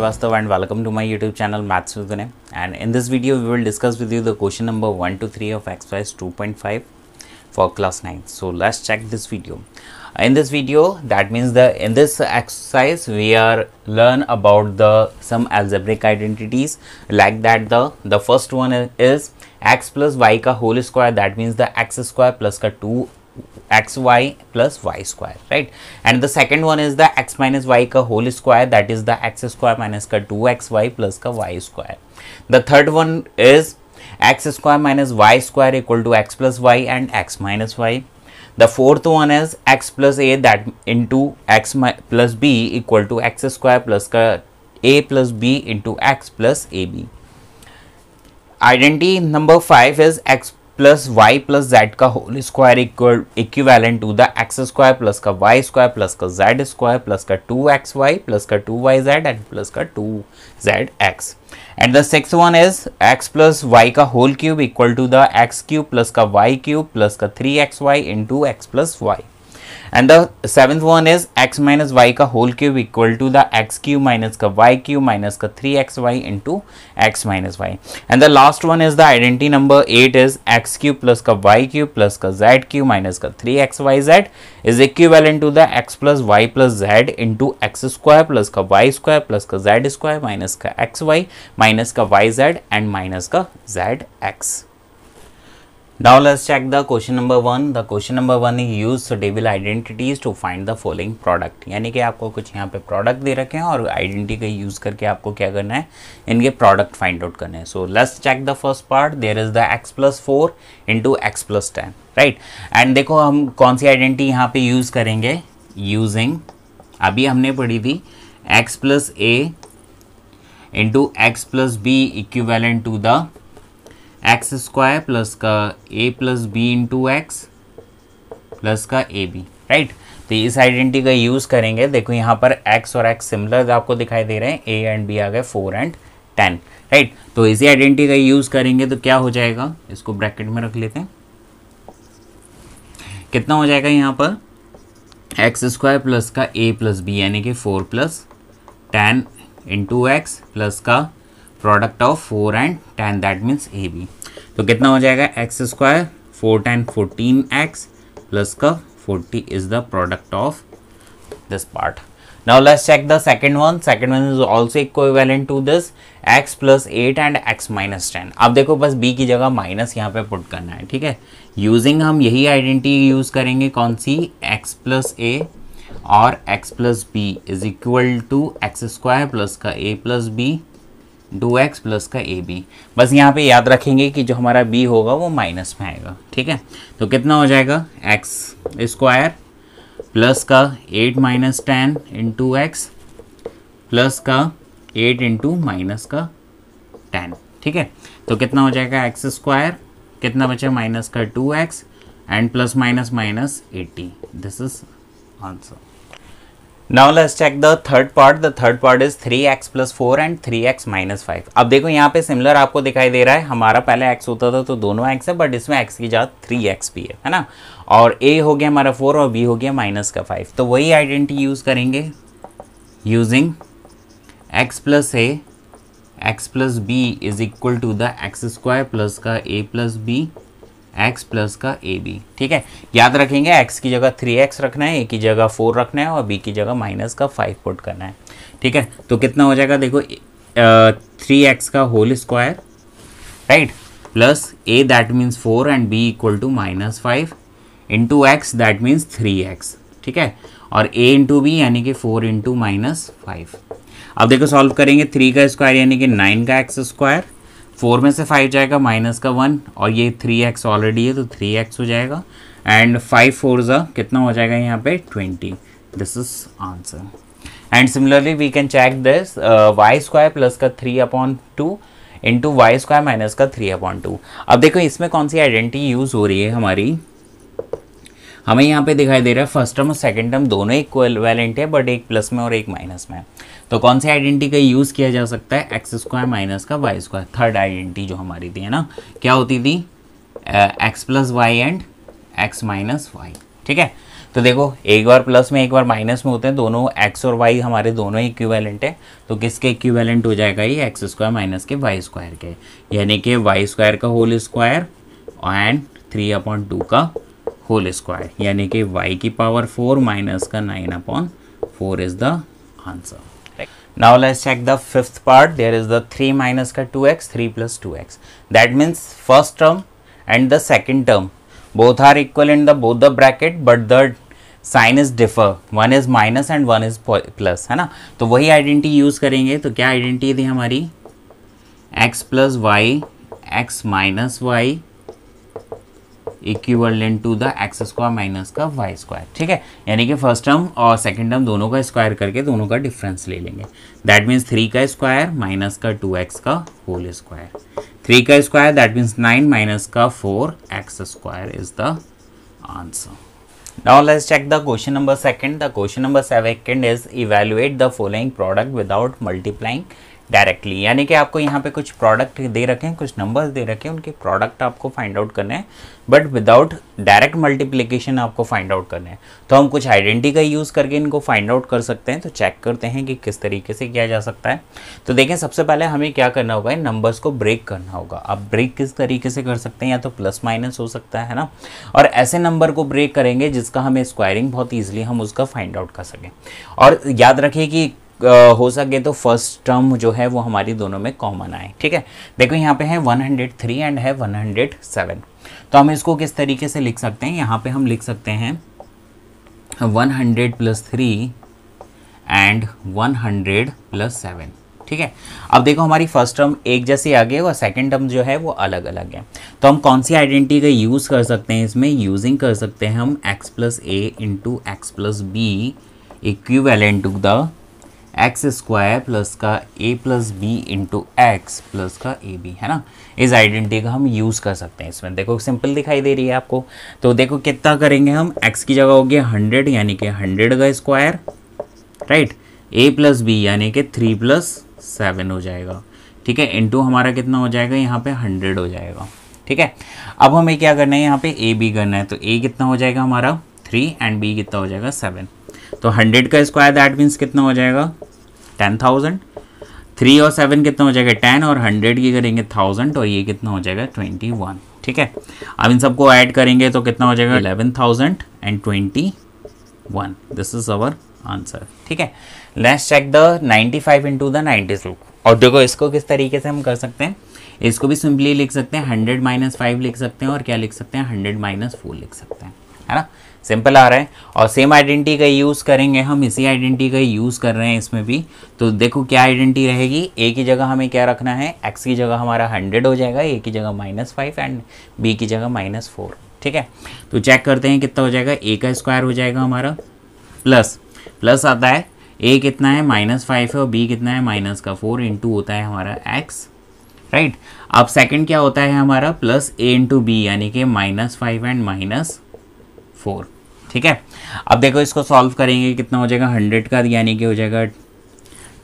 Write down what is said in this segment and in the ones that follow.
Srivastav and welcome to my YouTube channel Maths with Mathsudhane and in this video we will discuss with you the question number 1 to 3 of exercise 2.5 for class 9. So let's check this video. In this video that means the in this exercise we are learn about the some algebraic identities like that the the first one is x plus y ka whole square that means the x square plus ka 2 xy plus y square right and the second one is the x minus y ka whole square that is the x square minus ka 2xy plus ka y square the third one is x square minus y square equal to x plus y and x minus y the fourth one is x plus a that into x plus b equal to x square plus ka a plus b into x plus ab identity number 5 is x plus y plus z का whole square equal equivalent to the x square plus का y square plus का z square plus का two x y plus का two y z and plus का two z x and the six one is x plus y का whole cube equal to the x cube plus का y cube plus का three x y into x plus Y and the seventh one is x minus y ka whole cube equal to the x cube minus ka y cube minus ka 3xy into x minus y and the last one is the identity number 8 is x cube plus ka y cube plus ka z cube minus ka 3xyz is equivalent to the x plus y plus z into x square plus ka y square plus ka z square minus ka xy minus ka yz and minus ka zx Now let's check the question number one the question number one is use devil identities to find the following product यानी कि आपको कुछ यहाँ पे product दे रखे हैं और identity का यूज करके आपको क्या करना है इनके प्रोडक्ट फाइंड आउट करने हैं so let's check the first part there is the x plus four into x plus ten right and देखो हम कौन सी आइडेंटिटी यहाँ पे यूज करेंगे यूजिंग अभी हमने पढ़ी थी x plus a into x plus b equivalent to the x square plus का a plus b into x plus का ए बी राइट तो इस आइडेंटिटी का यूज़ करेंगे देखो यहाँ पर एक्स और एक्स सिमिलर आपको दिखाई दे रहे हैं ए एंड बी आ गए फोर एंड टेन राइट तो इसी आइडेंटिटी का यूज़ करेंगे तो क्या हो जाएगा इसको ब्रैकेट में रख लेते हैं कितना हो जाएगा यहाँ पर एक्स स्क्वायर प्लस का ए प्लस बी यानी कि four plus ten into x plus का product of four and ten that means a b तो कितना हो जाएगा x square four ten fourteen x plus का forty is the product of this part now let's check the second one. Second one is also equivalent to this x plus eight and x minus ten अब देखो बस B की जगह minus यहाँ पे put करना है ठीक है यूजिंग हम यही आइडेंटिटी यूज करेंगे कौन सी एक्स प्लस ए और x plus b is equal to x square plus का ए प्लस बी दो एक्स प्लस का ए बी बस यहाँ पे याद रखेंगे कि जो हमारा बी होगा वो माइनस में आएगा ठीक है तो कितना हो जाएगा एक्स स्क्वायर प्लस का eight minus ten into x plus का एट इंटू माइनस का टेन ठीक है तो कितना हो जाएगा एक्स स्क्वायर कितना बचा माइनस का two x and plus minus minus eighty this is answer now let's check the third part the third part is 3x plus four and 3x minus five अब देखो यहाँ पे सिमिलर आपको दिखाई दे रहा है हमारा पहले x होता था तो दोनों x है बट इसमें x की जात 3x भी है है ना और a हो गया हमारा फोर और b हो गया माइनस का फाइव तो वही आइडेंटिटी यूज़ करेंगे using x plus a x plus b is equal to the x square plus का a plus b x plus का ए बी ठीक है याद रखेंगे एक्स की जगह थ्री एक्स रखना है ए की जगह फोर रखना है और बी की जगह माइनस का फाइव पुट करना है ठीक है तो कितना हो जाएगा देखो थ्री एक्स का whole square right plus a that means four and b equal to minus five into x that means three x ठीक है और ए इंटू बी यानी कि फोर इंटू माइनस फाइव अब देखो सॉल्व करेंगे थ्री का स्क्वायर यानी कि नाइन का एक्स स्क्वायर फोर में से फाइव जाएगा माइनस का वन और ये थ्री एक्स ऑलरेडी है तो थ्री एक्स हो जाएगा एंड फाइव फोर जो कितना हो जाएगा यहाँ पे twenty this is answer and similarly we can check this y square plus का three upon two into y square minus का थ्री अपॉन टू अब देखो इसमें कौन सी आइडेंटिटी यूज़ हो रही है हमारी हमें यहाँ पे दिखाई दे रहा है फर्स्ट टर्म और सेकेंड टर्म दोनों इक्वल वैलेंट है बट एक प्लस में और एक माइनस में तो कौन सी आइडेंटिटी का यूज़ किया जा सकता है एक्स स्क्वायर माइनस का वाई स्क्वायर थर्ड आइडेंटिटी जो हमारी थी है ना क्या होती थी x plus y and x minus y ठीक है तो देखो एक बार प्लस में एक बार माइनस में होते हैं दोनों एक्स और वाई हमारे दोनों ही इक्विवेलेंट है तो किसके इक्विवेलेंट हो जाएगा ये एक्स स्क्वायर माइनस के वाई स्क्वायर के यानी कि वाई स्क्वायर का whole square and three upon two का होल स्क्वायर यानी कि वाई की पावर फोर माइनस का nine upon four is the answer Now let's check the fifth part. There is the three minus ka x, three plus two x. That means first term and the second term. Both are equal in the both the bracket, but the sign is differ one is minus and one is plus है ना तो वही identity use करेंगे तो क्या identity थी हमारी x plus y x minus y equivalent to the x square minus का वाई स्क्वायर ठीक है यानी कि फर्स्ट टर्म और सेकंड टर्म दोनों का स्क्वायर करके दोनों का डिफरेंस ले लेंगे दैट मीन्स थ्री का स्क्वायर माइनस का टू एक्स का होल स्क्वायर थ्री का square that means nine minus का four x square is the answer Now let's check the question number second. The question number second is evaluate the following product without multiplying directly यानी कि आपको यहाँ पे कुछ product दे रखे हैं कुछ नंबर्स दे रखे हैं उनके प्रोडक्ट आपको फाइंड आउट करने हैं बट विदाउट डायरेक्ट मल्टीप्लीकेशन आपको फाइंड आउट करने हैं तो हम कुछ आइडेंटिटी का यूज़ करके इनको फाइंड आउट कर सकते हैं तो चेक करते हैं कि किस तरीके से किया जा सकता है तो देखें सबसे पहले हमें क्या करना होगा इन नंबर्स को ब्रेक करना होगा आप ब्रेक किस तरीके से कर सकते हैं या तो प्लस माइनस हो सकता है ना और ऐसे नंबर को ब्रेक करेंगे जिसका हमें स्क्वायरिंग बहुत ईजिली हम उसका फाइंड आउट कर सकें और याद रखिए कि हो सके तो फर्स्ट टर्म जो है वो हमारी दोनों में कॉमन आए ठीक है देखो यहाँ पे है 103 एंड है 107 तो हम इसको किस तरीके से लिख सकते हैं यहाँ पे हम लिख सकते हैं 100 plus three and 100 plus seven ठीक है अब देखो हमारी फर्स्ट टर्म एक जैसी आ गई और सेकेंड टर्म जो है वो अलग अलग है तो हम कौन सी आइडेंटिटी का यूज़ कर सकते हैं इसमें यूजिंग कर सकते हैं हम x plus a into x plus b equivalent to the x square plus का a plus b into x plus का ए बी है ना इस आइडेंटिटी का हम यूज़ कर सकते हैं इसमें देखो सिंपल दिखाई दे रही है आपको तो देखो कितना करेंगे हम एक्स की जगह हो गया हंड्रेड यानी कि हंड्रेड का square right a plus b यानी कि थ्री प्लस सेवन हो जाएगा ठीक है इंटू हमारा कितना हो जाएगा यहाँ पे हंड्रेड हो जाएगा ठीक है अब हमें क्या करना है यहाँ पे ए बी करना है तो ए कितना हो जाएगा हमारा थ्री एंड बी कितना हो जाएगा सेवन तो हंड्रेड का स्क्वायर दैट मीन्स कितना हो जाएगा टेन थाउजेंड थ्री और सेवन कितना हो जाएगा टेन और हंड्रेड की करेंगे थाउजेंड और ये कितना हो जाएगा ट्वेंटी वन ठीक है अब इन सबको ऐड करेंगे तो कितना हो जाएगा eleven thousand and twenty one this is our answer ठीक है let's check the ninety five into the ninety two और देखो इसको किस तरीके से हम कर सकते हैं इसको भी सिंपली लिख सकते हैं हंड्रेड माइनस फाइव लिख सकते हैं और क्या लिख सकते हैं हंड्रेड माइनस फोर लिख सकते हैं है ना सिंपल आ रहा है और सेम आइडेंटिटी का यूज़ करेंगे हम इसी आइडेंटिटी का यूज़ कर रहे हैं इसमें भी तो देखो क्या आइडेंटिटी रहेगी ए की जगह हमें क्या रखना है एक्स की जगह हमारा हंड्रेड हो जाएगा ए की जगह माइनस फाइव एंड बी की जगह माइनस फोर ठीक है तो चेक करते हैं कितना हो जाएगा ए का स्क्वायर हो जाएगा हमारा प्लस प्लस आता है ए कितना है माइनस फाइव है और बी कितना है माइनस का फोर इंटू होता है हमारा एक्स राइट अब सेकंड क्या होता है हमारा प्लस ए इंटू बी यानी कि minus five and minus four ठीक है अब देखो इसको सॉल्व करेंगे कितना हो जाएगा हंड्रेड का यानी कि हो जाएगा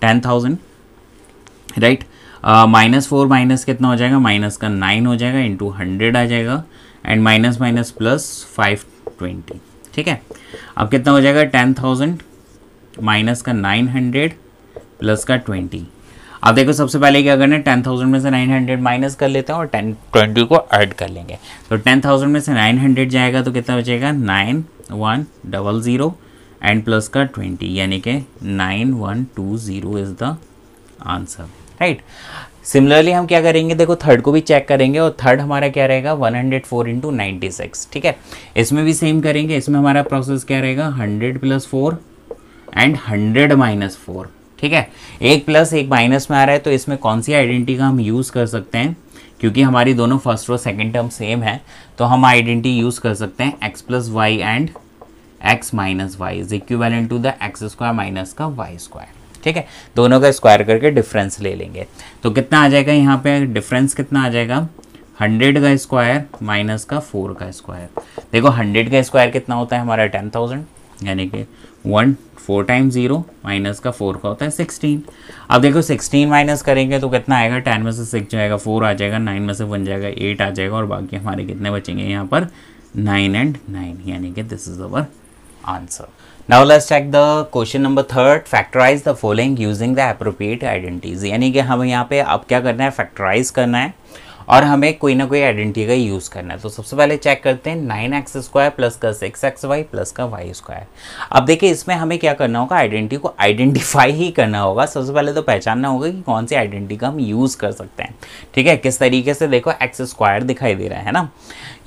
ten thousand right minus four minus कितना हो जाएगा माइनस का नाइन हो जाएगा इंटू हंड्रेड आ जाएगा and minus minus plus five twenty ठीक है अब कितना हो जाएगा टेन थाउजेंड माइनस का नाइन हंड्रेड प्लस का ट्वेंटी अब देखो सबसे पहले क्या करना है टेन थाउजेंड में से नाइन हंड्रेड माइनस कर लेते हैं और टेन ट्वेंटी को ऐड कर लेंगे तो टेन थाउजेंड में से नाइन हंड्रेड जाएगा तो कितना बचेगा nine one double zero and plus का ट्वेंटी यानी कि nine one two zero is the answer right similarly हम क्या करेंगे देखो थर्ड को भी चेक करेंगे और थर्ड हमारा क्या रहेगा 104 hundred four into ninety six ठीक है इसमें भी सेम करेंगे इसमें हमारा प्रोसेस क्या रहेगा 100 plus four and 100 minus four ठीक है एक प्लस एक माइनस में आ रहा है तो इसमें कौन सी आइडेंटिटी का हम यूज़ कर सकते हैं क्योंकि हमारी दोनों फर्स्ट और सेकेंड टर्म सेम है तो हम आइडेंटिटी यूज़ कर सकते हैं x plus y and x minus y is equivalent to the x square minus का वाई स्क्वायर ठीक है दोनों का स्क्वायर करके डिफरेंस ले लेंगे तो कितना आ जाएगा यहाँ पे डिफरेंस कितना आ जाएगा हंड्रेड का स्क्वायर माइनस का फोर का स्क्वायर देखो हंड्रेड का स्क्वायर कितना होता है हमारा टेन थाउजेंड यानी कि one four time zero minus का फोर का होता है सिक्सटीन अब देखो सिक्सटीन माइनस करेंगे तो कितना आएगा टेन में से सिक्स जाएगा फोर आ जाएगा नाइन में से वन जाएगा एट आ जाएगा और बाकी हमारे कितने बचेंगे यहाँ पर नाइन एंड नाइन यानी कि this is our answer now let's check the question number third factorise the following using the appropriate identities यानी कि हमें यहाँ पे अब क्या करना है फैक्टराइज करना है और हमें कोई ना कोई आइडेंटिटी का यूज़ करना है तो सबसे पहले चेक करते हैं नाइन एक्स स्क्वायर प्लस का सिक्स एक्स वाई प्लस का वाई स्क्वायर अब देखिए इसमें हमें क्या करना होगा आइडेंटिटी को आइडेंटिफाई ही करना होगा सबसे पहले तो पहचानना होगा कि कौन सी आइडेंटिटी का हम यूज़ कर सकते हैं ठीक है किस तरीके से देखो एक्स स्क्वायर दिखाई दे रहा है ना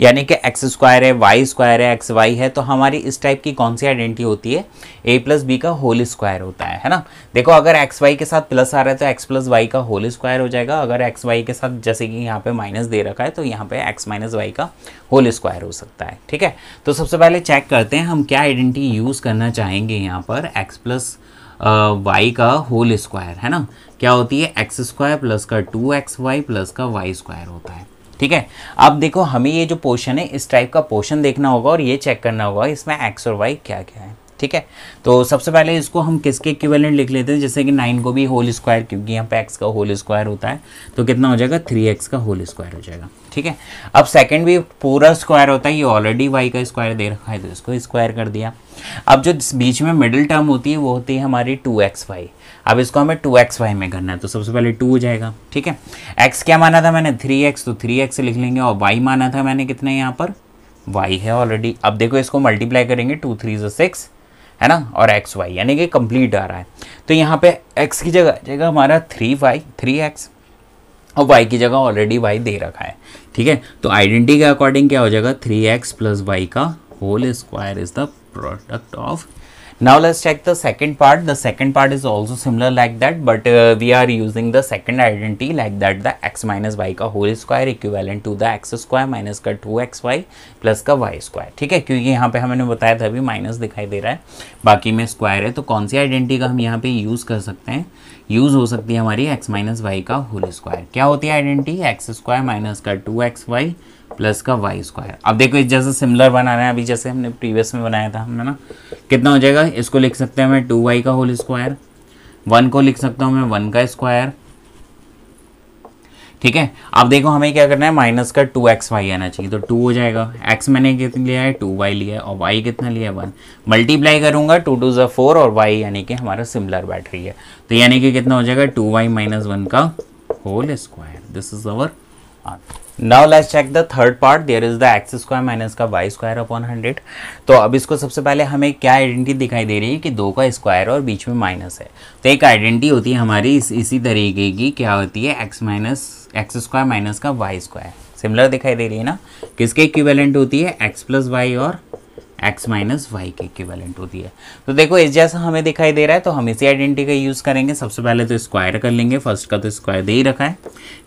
यानी कि एक्स स्क्वायर है वाई स्क्वायर है एक्स वाई है तो हमारी इस टाइप की कौन सी आइडेंटिटी होती है ए प्लस बी का होल स्क्वायर होता है है ना देखो अगर एक्स वाई के साथ प्लस आ रहा है तो एक्स प्लस वाई का होल स्क्वायर हो जाएगा अगर एक्स वाई के साथ जैसे कि यहाँ पे माइनस दे रखा है तो यहाँ पे एक्स माइनस वाई का होल स्क्वायर हो सकता है ठीक है तो सबसे पहले चेक करते हैं हम क्या आइडेंटिटी यूज़ करना चाहेंगे यहाँ पर एक्स प्लस वाई का होल स्क्वायर है ना क्या होती है एक्स स्क्वायर प्लस का टू एक्स वाई प्लस का वाई स्क्वायर होता है ठीक है अब देखो हमें ये जो पोर्शन है इस टाइप का पोर्शन देखना होगा और ये चेक करना होगा इसमें एक्स और वाई क्या क्या है ठीक है तो सबसे पहले इसको हम किसके इक्विवेलेंट लिख लेते हैं जैसे कि नाइन को भी होल स्क्वायर क्योंकि यहाँ पे एक्स का होल स्क्वायर होता है तो कितना हो जाएगा थ्री एक्स का होल स्क्वायर हो जाएगा ठीक है अब सेकंड भी पूरा स्क्वायर होता है ये ऑलरेडी वाई का स्क्वायर दे रखा है तो इसको स्क्वायर कर दिया अब जो बीच में मिडिल टर्म होती है वो होती है हमारी टू एक्स वाई अब इसको हमें टू एक्स वाई में करना है तो सबसे पहले टू हो जाएगा ठीक है एक्स क्या माना था मैंने थ्री एक्स तो थ्री एक्स लिख लेंगे और वाई माना था मैंने कितना यहाँ पर वाई है ऑलरेडी अब देखो इसको मल्टीप्लाई करेंगे टू थ्री जो सिक्स है ना और एक्स वाई यानी कि कंप्लीट आ रहा है तो यहाँ पे एक्स की जगह जगह हमारा थ्री वाई थ्री एक्स और वाई की जगह ऑलरेडी वाई दे रखा है ठीक है तो आइडेंटिटी के अकॉर्डिंग क्या हो जाएगा थ्री एक्स प्लस वाई का whole square is the product of now let's check the second part the second part is also similar like that but uh, we are using the second identity like that the x minus y का whole square equivalent to the x square minus का two x y plus का y square ठीक है क्योंकि यहाँ पे हमने बताया था अभी माइनस दिखाई दे रहा है बाकी में स्क्वायर है तो कौन सी आइडेंटिटी का हम यहाँ पे यूज़ कर सकते हैं यूज़ हो सकती है हमारी एक्स माइनस वाई का होल स्क्वायर क्या होती है आइडेंटिटी एक्स स्क्वायर माइनस का टू एक्स वाई प्लस का वाई स्क्वायर अब देखो इस जैसे सिमिलर बना रहे हैं अभी जैसे हमने प्रीवियस में बनाया था हमने ना कितना हो जाएगा इसको लिख सकते हैं मैं टू वाई का होल स्क्वायर वन को लिख सकता हूँ मैं वन का स्क्वायर ठीक है अब देखो हमें क्या करना है माइनस का टू एक्स वाई आना चाहिए तो टू हो जाएगा एक्स मैंने कितना लिया है टू वाई लिया है और वाई कितना लिया है वन मल्टीप्लाई करूंगा टू टू ज़ा फोर और वाई यानी कि हमारा सिमिलर बैठ रही है तो यानी कि कितना हो जाएगा टू वाई माइनस वन का whole square this is our answer now let's check the third part there is the x square minus का वाई स्क्वायर अपॉन हंड्रेड तो अब इसको सबसे पहले हमें क्या आइडेंटिटी दिखाई दे रही है कि दो का स्क्वायर और बीच में माइनस है तो एक आइडेंटिटी होती है हमारी इस इसी तरीके की क्या होती है x minus x square minus का वाई स्क्वायर सिमिलर दिखाई दे रही है ना किसके इक्विवेलेंट होती है एक्स प्लस वाई और एक्स माइनस वाई के इक्विवेलेंट होती है तो देखो इस जैसा हमें दिखाई दे रहा है तो हम इसी आइडेंटिटी का यूज़ करेंगे सबसे पहले तो स्क्वायर कर लेंगे फर्स्ट का तो स्क्वायर दे ही रखा है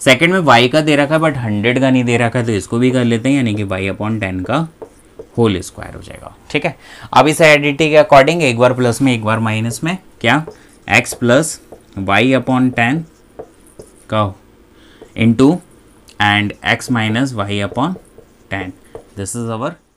सेकंड में वाई का दे रखा है बट हंड्रेड का नहीं दे रखा है तो इसको भी कर लेते हैं यानी कि वाई अपॉन टेन का होल स्क्वायर हो जाएगा ठीक है अब इस आइडेंटिटी के अकॉर्डिंग एक बार प्लस में एक बार माइनस में क्या x plus y upon ten का into and x minus y upon ten this is our